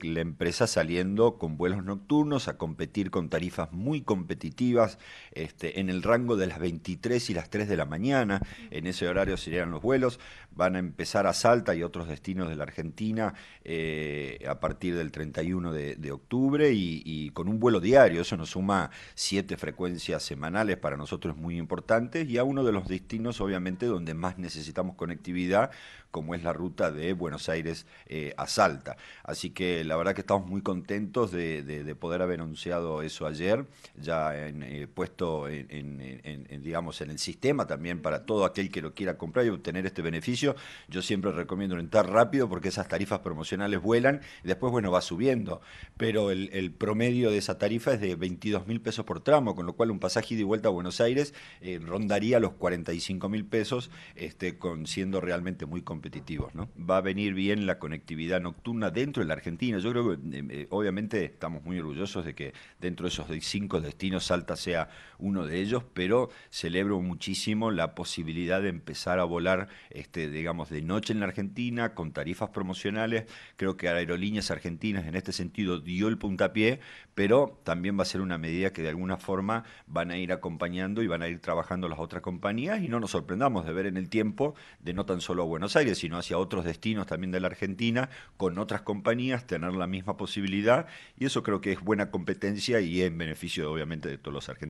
la empresa saliendo con vuelos nocturnos a competir con tarifas muy competitivas este, en el rango de las 23 y las 3 de la mañana. En ese horario serían los vuelos. Van a empezar a Salta y otros destinos de la Argentina eh, a partir del 31 de, octubre y, con un vuelo diario. Eso nos suma siete frecuencias semanales, para nosotros muy importantes, y a uno de los destinos obviamente donde más necesitamos conectividad, como es la ruta de Buenos Aires eh, a Salta. Así que la verdad que estamos muy contentos de, poder haber anunciado eso ayer, ya eh, puesto en, digamos, en el sistema también para todo aquel que lo quiera comprar y obtener este beneficio. Yo siempre recomiendo entrar rápido porque esas tarifas promocionales vuelan y después, bueno, va subiendo, pero el, promedio de esa tarifa es de 22 mil pesos por tramo, con lo cual un pasaje ida y vuelta a Buenos Aires eh, rondaría los 45 mil pesos, este, siendo realmente muy competitivos. ¿no? Va a venir bien la conectividad nocturna dentro de la Argentina yo creo que em, eh, obviamente estamos muy orgullosos de que dentro de esos cinco destinos Salta sea uno de ellos, pero celebro muchísimo la posibilidad de empezar a volar, este, digamos, de noche en la Argentina con tarifas promocionales. Creo que Aerolíneas Argentinas en este sentido dio el puntapié, pero también va a ser una medida que de alguna forma van a ir acompañando y van a ir trabajando las otras compañías y no nos sorprendamos de ver en el tiempo de no tan solo a Buenos Aires, sino hacia otros destinos también de la Argentina con otras compañías tener la misma posibilidad y eso creo que es buena competencia y en beneficio obviamente de todos los argentinos.